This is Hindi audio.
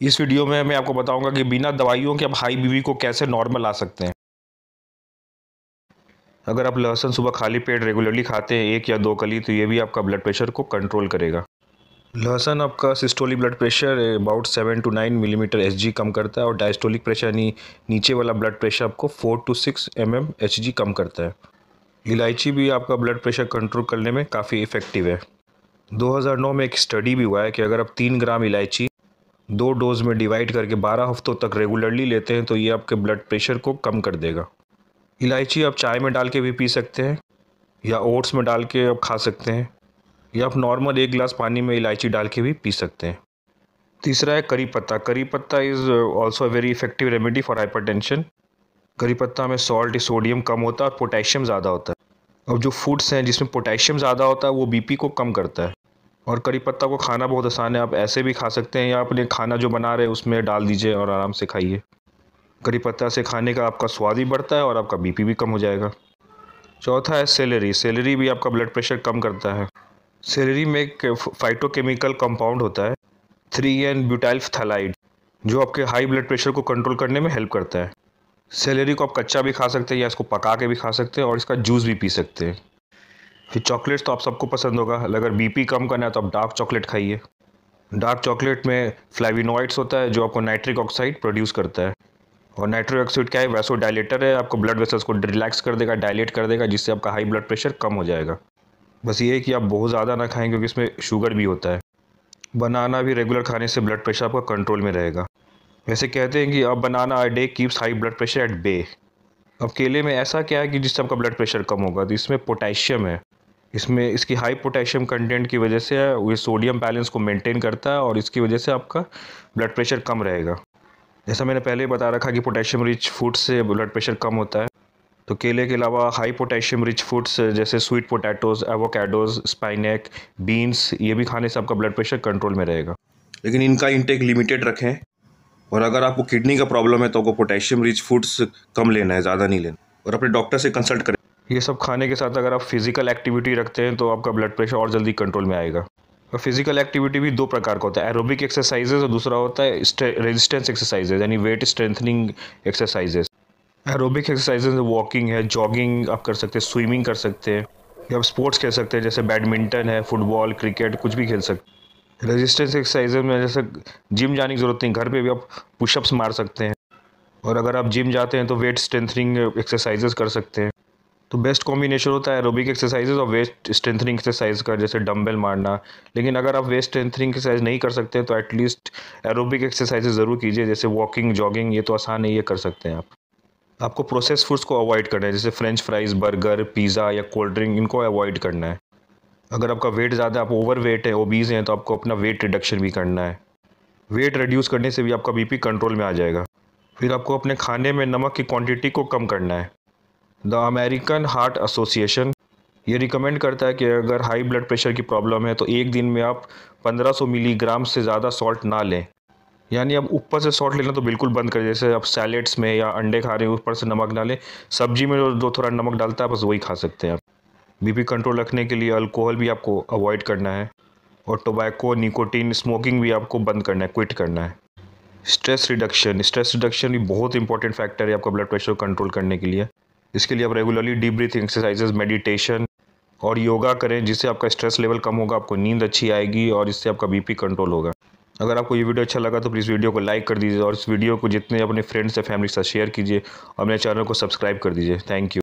इस वीडियो में मैं आपको बताऊंगा कि बिना दवाइयों के आप हाई बीवी को कैसे नॉर्मल आ सकते हैं अगर आप लहसुन सुबह खाली पेट रेगुलरली खाते हैं एक या दो कली तो ये भी आपका ब्लड प्रेशर को कंट्रोल करेगा लहसन आपका systolic blood pressure about seven to nine millimetre H G कम करता है और डायस्टोलिक प्रेशर यानी नीचे वाला ब्लड प्रेशर आपको four to six M M H G कम करता है इलायची भी आपका ब्लड प्रेशर कंट्रोल करने में काफ़ी इफ़ेक्टिव है 2009 में एक स्टडी भी हुआ है कि अगर आप तीन ग्राम इलायची दो डोज़ में डिवाइड करके बारह हफ्तों तक रेगुलरली लेते हैं तो ये आपके ब्लड प्रेशर को कम कर देगा इलायची आप चाय में डाल के भी पी सकते हैं या ओट्स में डाल के आप खा सकते हैं या आप नॉर्मल एक गिलास पानी में इलायची डाल के भी पी सकते हैं तीसरा है करी patta curry patta is also a very effective remedy for tension curry पत्ता में सॉल्ट सोडियम कम होता है और पोटेशियम ज़्यादा होता है अब जो फूड्स हैं जिसमें पोटेशियम ज़्यादा होता है वो बीपी को कम करता है और करी पत्ता को खाना बहुत आसान है आप ऐसे भी खा सकते हैं या अपने खाना जो बना रहे हैं उसमें डाल दीजिए और आराम से खाइए करी पत्ता से खाने का आपका स्वाद ही बढ़ता है और आपका बीपी भी कम हो जाएगा चौथा है सेलरी सेलरी भी आपका ब्लड प्रेशर कम करता है सेलरी में एक फाइटोकेमिकल कंपाउंड होता है थ्री एन ब्यूटाइल्फथलाइड जो आपके हाई ब्लड प्रेशर को कंट्रोल करने में हेल्प करता है सेलरी को आप कच्चा भी खा सकते हैं या इसको पका के भी खा सकते हैं और इसका जूस भी पी सकते हैं फिर चॉकलेट्स तो आप सबको पसंद होगा अगर बीपी कम करना है तो आप डार्क चॉकलेट खाइए डार्क चॉकलेट में फ्लाविनोइड्स होता है जो आपको नाइट्रिक ऑक्साइड प्रोड्यूस करता है और नाइट्रिक ऑक्साइड क्या है वैसो डायलेटर है आपको ब्लड वेसल्स को रिलैक्स कर देगा डायलेट कर देगा जिससे आपका हाई ब्लड प्रेशर कम हो जाएगा बस ये है कि आप बहुत ज़्यादा ना खाएं क्योंकि इसमें शुगर भी होता है बनाना भी रेगुलर खाने से ब्लड प्रेशर आपका कंट्रोल में रहेगा वैसे कहते हैं कि अब banana a day keeps high blood pressure at bay अब केले में ऐसा क्या है कि जिससे आपका ब्लड प्रेशर कम होगा तो इसमें पोटेशियम है इसमें इसकी हाई पोटेशियम कंटेंट की वजह से ये सोडियम बैलेंस को मेंटेन करता है और इसकी वजह से आपका ब्लड प्रेशर कम रहेगा जैसा मैंने पहले ही बता रखा कि पोटेशियम रिच फूड से ब्लड प्रेशर कम होता है तो केले के अलावा हाई पोटेशियम रिच फूड्स जैसे sweet potatoes avocados spinach beans ये भी खाने से आपका ब्लड प्रेशर कंट्रोल में रहेगा लेकिन इनका इंटेक लिमिटेड रखें और अगर आपको किडनी का प्रॉब्लम है तो आपको पोटेशियम रिच फूड्स कम लेना है ज़्यादा नहीं लेना और अपने डॉक्टर से कंसल्ट करें ये सब खाने के साथ अगर आप फिज़िकल एक्टिविटी रखते हैं तो आपका ब्लड प्रेशर और जल्दी कंट्रोल में आएगा और फिजिकल एक्टिविटी भी दो प्रकार का होता है एरोबिक एक्सरसाइजेज और दूसरा होता है रेजिस्टेंस एक्सरसाइजेज यानी weight strengthening exercises aerobic exercises walking है जॉगिंग आप कर सकते हैं स्विमिंग कर सकते हैं या आप स्पोर्ट्स खेल सकते हैं जैसे बैडमिंटन है फुटबॉल क्रिकेट कुछ भी खेल सकते रेजिस्टेंस एक्सरसाइजेज में जैसे जिम जाने की ज़रूरत नहीं घर पे भी आप पुशअप्स मार सकते हैं और अगर आप जिम जाते हैं तो वेट स्ट्रेंथनिंग एक्सरसाइजेज कर सकते हैं तो बेस्ट कॉम्बिनेशन होता है एरोबिक एक्सरसाइजेज और वेस्ट स्ट्रेंथनिंग एक्सरसाइज का जैसे डम्बल मारना लेकिन अगर आप वेस्ट स्ट्रेंथनिंग एक्सरसाइज नहीं कर सकते तो एटलीस्ट एरोबिक एक्सरसाइजेज ज़रूर कीजिए जैसे वॉकिंग जॉगिंग ये तो आसान है ये कर सकते हैं आप आपको प्रोसेस फूड्स को अवॉइड करना है जैसे फ्रेंच फ्राइज़ बर्गर पिज़्ज़ा या कोल्ड ड्रिंक इनको अवॉइड करना है अगर आपका वेट ज़्यादा आप ओवर वेट है ओबीज़ हैं तो आपको अपना वेट रिडक्शन भी करना है वेट रिड्यूस करने से भी आपका बीपी कंट्रोल में आ जाएगा फिर आपको अपने खाने में नमक की क्वांटिटी को कम करना है द अमेरिकन हार्ट एसोसिएशन ये रिकमेंड करता है कि अगर हाई ब्लड प्रेशर की प्रॉब्लम है तो एक दिन में आप 1500 मिलीग्राम से ज़्यादा सॉल्ट ना लें यानी अब ऊपर से सॉल्ट लेना तो बिल्कुल बंद कर जैसे आप सैलेड्स में या अंडे खा रहे हैं ऊपर से नमक ना लें सब्जी में जो थोड़ा नमक डालता है बस वही खा सकते हैं आप बीपी कंट्रोल रखने के लिए अल्कोहल भी आपको अवॉइड करना है और टोबैको निकोटीन स्मोकिंग भी आपको बंद करना है क्विट करना है स्ट्रेस रिडक्शन स्ट्रेस रिडक्शन भी बहुत इंपॉर्टेंट फैक्टर है आपका ब्लड प्रेशर कंट्रोल करने के लिए इसके लिए आप regularly deep breathing exercises meditation और योगा करें जिससे आपका स्ट्रेस लेवल कम होगा आपको नींद अच्छी आएगी और इससे आपका बीपी कंट्रोल होगा अगर आपको ये वीडियो अच्छा लगा तो प्लीज़ वीडियो को लाइक कर दीजिए और इस वीडियो को जितने अपने फ्रेंड्स या फैमिली के साथ शेयर कीजिए और मेरे चैनल को सब्सक्राइब कर दीजिए थैंक यू